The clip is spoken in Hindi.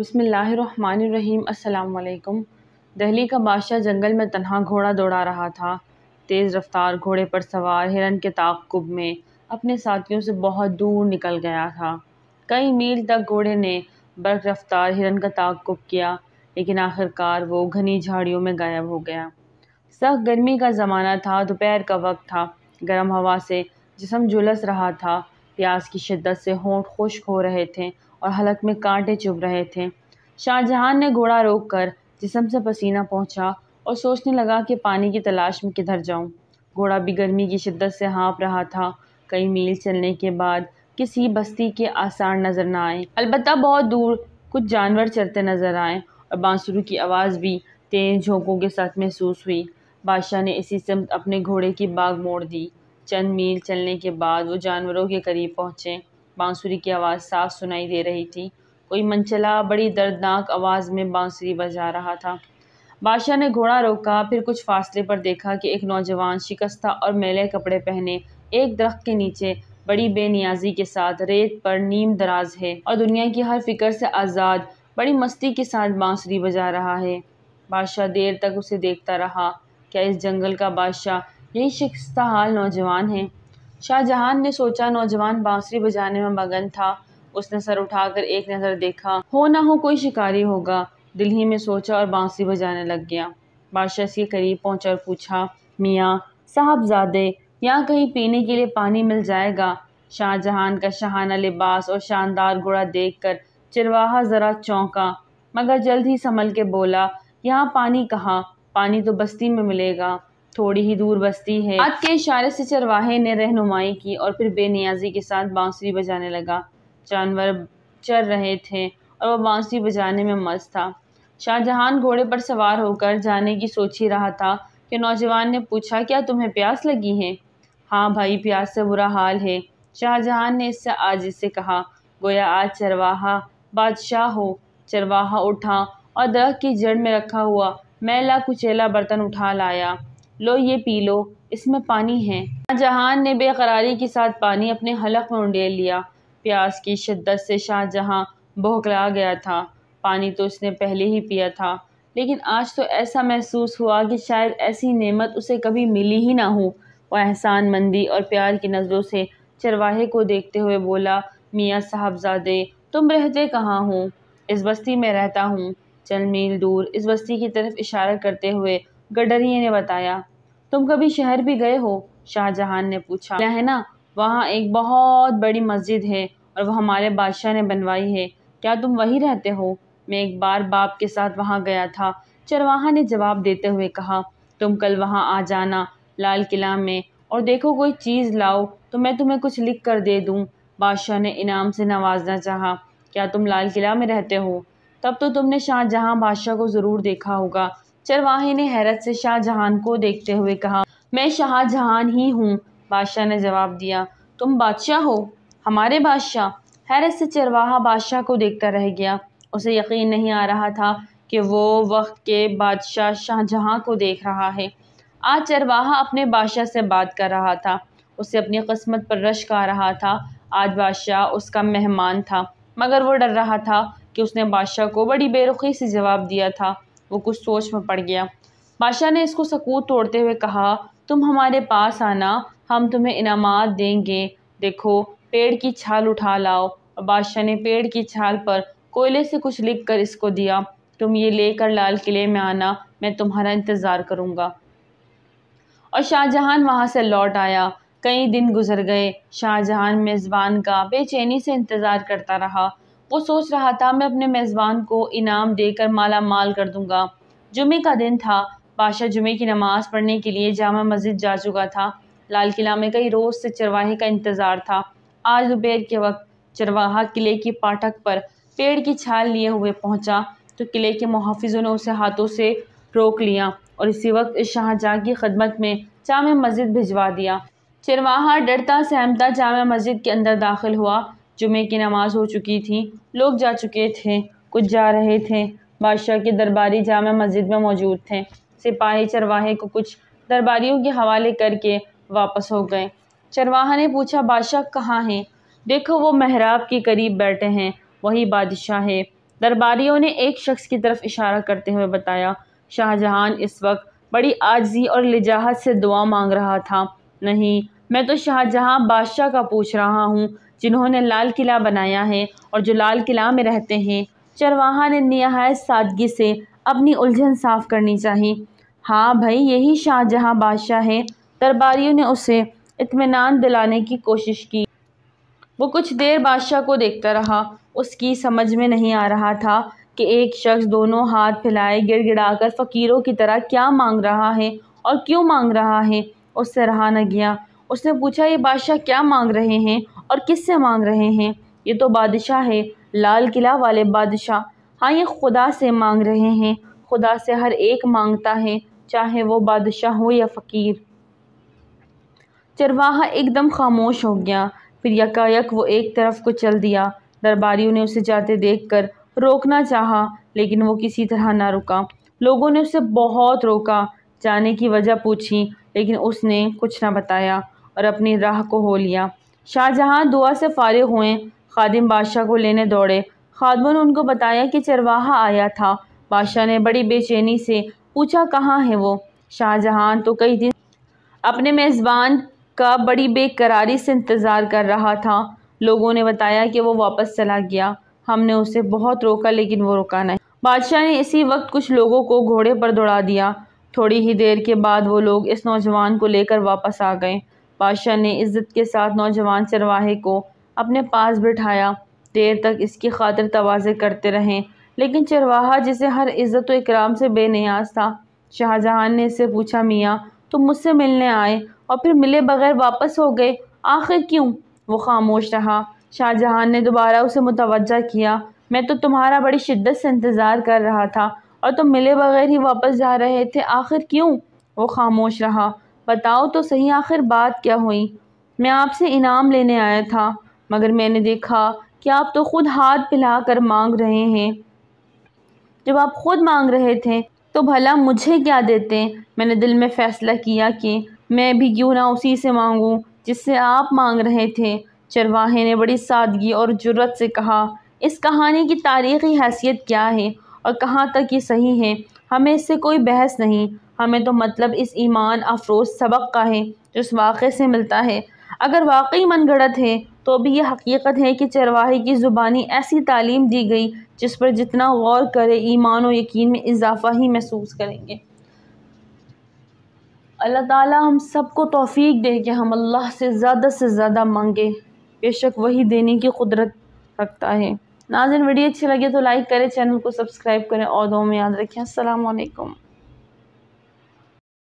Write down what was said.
बसमीम् अल्लाम दहली का बादशाह जंगल में तनहा घोड़ा दौड़ा रहा था तेज़ रफ्तार घोड़े पर सवार हिरन के ताकुब में अपने साथियों से बहुत दूर निकल गया था कई मील तक घोड़े ने बर्क रफ्तार हिरन का ताकुब किया लेकिन आखिरकार वो घनी झाड़ियों में गायब हो गया सख्त गर्मी का ज़माना था दोपहर का वक्त था गर्म हवा से जिसम झुलस रहा था प्यास की शिद्दत से होंठ खुश्क हो रहे थे और हलक में कांटे चुभ रहे थे शाहजहां ने घोड़ा रोक कर जिसम से पसीना पहुंचा और सोचने लगा कि पानी की तलाश में किधर जाऊं। घोड़ा भी गर्मी की शिद्दत से हाँप रहा था कई मील चलने के बाद किसी बस्ती के आसार नज़र न आए अलबत् बहुत दूर कुछ जानवर चलते नज़र आए और बांसुरू की आवाज़ भी तेज झोंकों के साथ महसूस हुई बादशाह ने इसी समत अपने घोड़े की बाग मोड़ दी चंद मील चलने के बाद वो जानवरों के करीब पहुँचे बांसुरी की आवाज़ साफ सुनाई दे रही थी कोई मंचला बड़ी दर्दनाक आवाज़ में बांसुरी बजा रहा था बादशाह ने घोड़ा रोका फिर कुछ फासले पर देखा कि एक नौजवान शिकस्ता और मेले कपड़े पहने एक दरख्त के नीचे बड़ी बेनियाजी के साथ रेत पर नीम दराज है और दुनिया की हर फिक्र से आज़ाद बड़ी मस्ती के साथ बांसुरी बजा रहा है बादशाह देर तक उसे देखता रहा क्या इस जंगल का बादशाह यही शिकस्ता हाल नौजवान है शाहजहां ने सोचा नौजवान बांसुरी बजाने में मगन था उसने सर उठाकर एक नज़र देखा हो ना हो कोई शिकारी होगा दिल ही में सोचा और बांसुरी बजाने लग गया बादशाह के करीब पहुंचा और पूछा मियाँ साहबजादे यहाँ कहीं पीने के लिए पानी मिल जाएगा शाहजहां का शहाना लिबास और शानदार घोड़ा देख कर चिरवाहा ज़रा चौंका मगर जल्द ही संभल के बोला यहाँ पानी कहाँ पानी तो बस्ती में मिलेगा थोड़ी ही दूर बस्ती है हाथ के इशारे से चरवाहे ने रहनुमाई की और फिर बेनियाजी के साथ बांसुरी बजाने लगा जानवर चर रहे थे और वह बांसुरी बजाने में मस्त था शाहजहां घोड़े पर सवार होकर जाने की सोच ही रहा था कि नौजवान ने पूछा क्या तुम्हें प्यास लगी है हाँ भाई प्यास से बुरा हाल है शाहजहां ने इससे आज इससे कहा गोया आज चरवाहा बादशाह हो चरवाहा उठा और दरख्त की जड़ में रखा हुआ मैला कुचेला बर्तन उठा लाया लो ये पी लो इसमें पानी है शाहजहाँ ने बेकरारी के साथ पानी अपने हलक में उंडेल लिया प्यास की शिद्दत से शाहजहाँ बौखला गया था पानी तो उसने पहले ही पिया था लेकिन आज तो ऐसा महसूस हुआ कि शायद ऐसी नेमत उसे कभी मिली ही ना हो वह एहसान मंदी और प्यार की नज़रों से चरवाहे को देखते हुए बोला मियाँ साहबजादे तुम रहते कहाँ हो इस बस्ती में रहता हूँ चंद मील दूर इस बस्ती की तरफ इशारा करते हुए गडरिए ने बताया तुम कभी शहर भी गए हो शाहजहां ने पूछा क्या है ना वहाँ एक बहुत बड़ी मस्जिद है और वह हमारे बादशाह ने बनवाई है क्या तुम वहीं रहते हो मैं एक बार बाप के साथ वहाँ गया था चरवाहा ने जवाब देते हुए कहा तुम कल वहाँ आ जाना लाल किला में और देखो कोई चीज़ लाओ तो मैं तुम्हें कुछ लिख कर दे दूँ बादशाह ने इनाम से नवाजना चाहा क्या तुम लाल किला में रहते हो तब तो तुमने शाहजहाँ बादशाह को ज़रूर देखा होगा चरवाहे ने हैरत से शाहजहान को देखते हुए कहा मैं शाहजहां ही हूँ बादशाह ने जवाब दिया तुम बादशाह हो हमारे बादशाह हैरत से चरवाहा बादशाह को देखता रह गया उसे यकीन नहीं आ रहा था कि वो वक्त के बादशाह शाहजहाँ को देख रहा है आज चरवाहा अपने बादशाह से बात कर रहा था उसे अपनी किस्मत पर रश्क आ रहा था आज बादशाह उसका मेहमान था मगर वो डर रहा था कि उसने बादशाह को बड़ी बेरुखी से जवाब दिया था वो कुछ सोच में पड़ गया बादशाह ने इसको सकूत तोड़ते हुए कहा तुम हमारे पास आना हम तुम्हें इनामात देंगे देखो पेड़ की छाल उठा लाओ और बादशाह ने पेड़ की छाल पर कोयले से कुछ लिख कर इसको दिया तुम ये लेकर लाल किले में आना मैं तुम्हारा इंतज़ार करूँगा और शाहजहां वहाँ से लौट आया कई दिन गुजर गए शाहजहां मेज़बान का बेचैनी से इंतज़ार करता रहा वो सोच रहा था मैं अपने मेज़बान को इनाम देकर माला माल कर दूंगा जुमे का दिन था बादशाह जुमे की नमाज़ पढ़ने के लिए जामा मस्जिद जा चुका था लाल किला में कई रोज़ से चरवाहे का इंतज़ार था आज दोपहर के वक्त चरवाहा किले की पाठक पर पेड़ की छाल लिए हुए पहुंचा तो किले के मुहाफिजों ने उसे हाथों से रोक लिया और इसी वक्त शाहजहाँ की खदमत में जाम मस्जिद भिजवा दिया चरवाहा डरता सहमता जाम मस्जिद के अंदर दाखिल हुआ जुमे की नमाज़ हो चुकी थी लोग जा चुके थे कुछ जा रहे थे बादशाह के दरबारी जाम मस्जिद में मौजूद थे सिपाही चरवाहे को कुछ दरबारियों के हवाले करके वापस हो गए चरवाहा ने पूछा बादशाह कहाँ हैं देखो वो महराब के करीब बैठे हैं वही बादशाह है दरबारियों ने एक शख्स की तरफ इशारा करते हुए बताया शाहजहाँ इस वक्त बड़ी आजी और लिजाहत से दुआ मांग रहा था नहीं मैं तो शाहजहाँ बादशाह का पूछ रहा हूँ जिन्होंने लाल किला बनाया है और जो लाल किला में रहते हैं चरवाहा ने नहायत सादगी से अपनी उलझन साफ करनी चाहिए हाँ भाई यही शाहजहाँ बादशाह है दरबारियों ने उसे इतमान दिलाने की कोशिश की वो कुछ देर बादशाह को देखता रहा उसकी समझ में नहीं आ रहा था कि एक शख्स दोनों हाथ फैलाए गिड़गिड़ाकर फ़कीरों की तरह क्या मांग रहा है और क्यों मांग रहा है उससे रहा न गया उसने पूछा ये बादशाह क्या मांग रहे हैं और किस से मांग रहे हैं ये तो बादशाह है लाल किला वाले बादशाह हाँ ये खुदा से मांग रहे हैं खुदा से हर एक मांगता है चाहे वो बादशाह हो या फ़कीर चरवाहा एकदम खामोश हो गया फिर यकायक वो एक तरफ को चल दिया दरबारियों ने उसे जाते देखकर रोकना चाहा लेकिन वो किसी तरह ना रुका लोगों ने उसे बहुत रोका जाने की वजह पूछी लेकिन उसने कुछ ना बताया और अपनी राह को हो लिया शाहजहाँ दुआ से फारिग हुए खादिम बादशाह को लेने दौड़े खादमों ने उनको बताया कि चरवाहा आया था बादशाह ने बड़ी बेचैनी से पूछा कहाँ है वो शाहजहाँ तो कई दिन अपने मेज़बान का बड़ी बेकरारी से इंतज़ार कर रहा था लोगों ने बताया कि वो वापस चला गया हमने उसे बहुत रोका लेकिन वो रुका नहीं बादशाह ने इसी वक्त कुछ लोगों को घोड़े पर दौड़ा दिया थोड़ी ही देर के बाद वो लोग इस नौजवान को लेकर वापस आ गए बादशाह ने इज़्ज़त के साथ नौजवान चरवाहे को अपने पास बिठाया देर तक इसकी खातिर तोज़े करते रहें लेकिन चरवाहा जिसे हर इज़्ज़त इकराम से बेनियाज था शाहजहाँ ने इससे पूछा मियाँ तुम मुझसे मिलने आए और फिर मिले बगैर वापस हो गए आखिर क्यों वो खामोश रहा शाहजहाँ ने दोबारा उसे मुतवजा किया मैं तो तुम्हारा बड़ी शिद्दत से इंतज़ार कर रहा था और तुम मिले बगैर ही वापस जा रहे थे आखिर क्यों वो खामोश रहा बताओ तो सही आखिर बात क्या हुई मैं आपसे इनाम लेने आया था मगर मैंने देखा कि आप तो खुद हाथ पिला कर मांग रहे हैं जब आप खुद मांग रहे थे तो भला मुझे क्या देते मैंने दिल में फ़ैसला किया कि मैं भी क्यों ना उसी से मांगूं जिससे आप मांग रहे थे चरवाहे ने बड़ी सादगी और जुर्रत से कहा इस कहानी की तारीख़ी हैसियत क्या है और कहाँ तक ये सही है हमें इससे कोई बहस नहीं हमें तो मतलब इस ईमान अफरोज सबक का है जो इस वाक़े से मिलता है अगर वाकई मन गढ़त है तो भी यह हकीकत है कि चरवाहे की ज़ुबानी ऐसी तालीम दी गई जिस पर जितना गौर करे ईमान और यकीन में इजाफ़ा ही महसूस करेंगे अल्लाह ताला हम सबको तौफीक दे कि हम अल्लाह से ज़्यादा से ज़्यादा मांगे बेशक वही देने की कुदरत रखता है नाजन वीडियो अच्छी लगे तो लाइक करें चैनल को सब्सक्राइब करें और दो में याद रखें असलकम